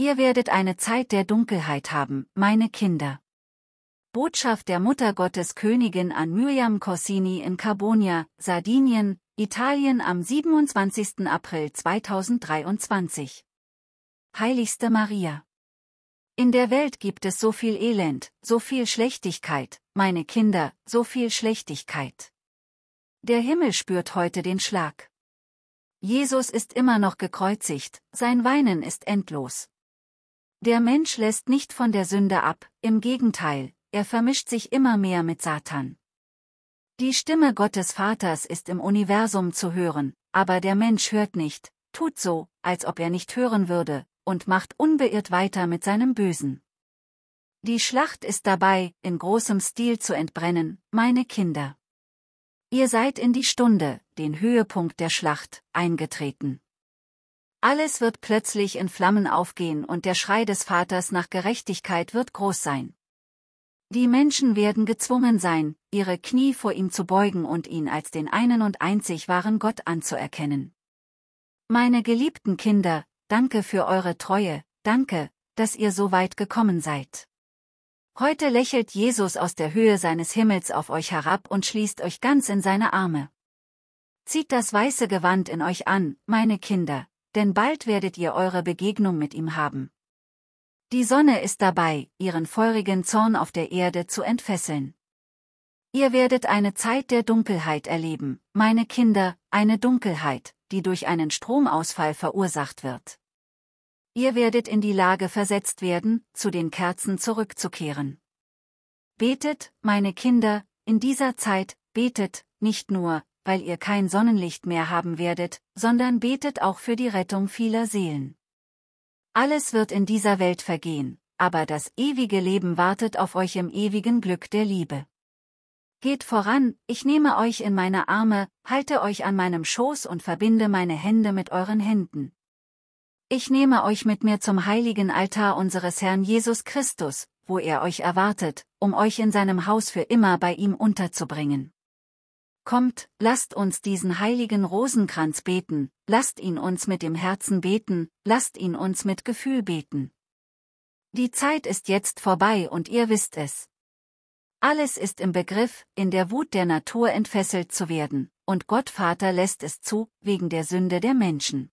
Ihr werdet eine Zeit der Dunkelheit haben, meine Kinder. Botschaft der Muttergottes Königin an Miriam Corsini in Carbonia, Sardinien, Italien am 27. April 2023. Heiligste Maria. In der Welt gibt es so viel Elend, so viel Schlechtigkeit, meine Kinder, so viel Schlechtigkeit. Der Himmel spürt heute den Schlag. Jesus ist immer noch gekreuzigt, sein Weinen ist endlos. Der Mensch lässt nicht von der Sünde ab, im Gegenteil, er vermischt sich immer mehr mit Satan. Die Stimme Gottes Vaters ist im Universum zu hören, aber der Mensch hört nicht, tut so, als ob er nicht hören würde, und macht unbeirrt weiter mit seinem Bösen. Die Schlacht ist dabei, in großem Stil zu entbrennen, meine Kinder. Ihr seid in die Stunde, den Höhepunkt der Schlacht, eingetreten. Alles wird plötzlich in Flammen aufgehen und der Schrei des Vaters nach Gerechtigkeit wird groß sein. Die Menschen werden gezwungen sein, ihre Knie vor ihm zu beugen und ihn als den einen und einzig wahren Gott anzuerkennen. Meine geliebten Kinder, danke für eure Treue, danke, dass ihr so weit gekommen seid. Heute lächelt Jesus aus der Höhe seines Himmels auf euch herab und schließt euch ganz in seine Arme. Zieht das weiße Gewand in euch an, meine Kinder, denn bald werdet ihr eure Begegnung mit ihm haben. Die Sonne ist dabei, ihren feurigen Zorn auf der Erde zu entfesseln. Ihr werdet eine Zeit der Dunkelheit erleben, meine Kinder, eine Dunkelheit, die durch einen Stromausfall verursacht wird. Ihr werdet in die Lage versetzt werden, zu den Kerzen zurückzukehren. Betet, meine Kinder, in dieser Zeit, betet, nicht nur, weil ihr kein Sonnenlicht mehr haben werdet, sondern betet auch für die Rettung vieler Seelen. Alles wird in dieser Welt vergehen, aber das ewige Leben wartet auf euch im ewigen Glück der Liebe. Geht voran, ich nehme euch in meine Arme, halte euch an meinem Schoß und verbinde meine Hände mit euren Händen. Ich nehme euch mit mir zum heiligen Altar unseres Herrn Jesus Christus, wo er euch erwartet, um euch in seinem Haus für immer bei ihm unterzubringen. Kommt, lasst uns diesen heiligen Rosenkranz beten, lasst ihn uns mit dem Herzen beten, lasst ihn uns mit Gefühl beten. Die Zeit ist jetzt vorbei und ihr wisst es. Alles ist im Begriff, in der Wut der Natur entfesselt zu werden, und Gottvater lässt es zu, wegen der Sünde der Menschen.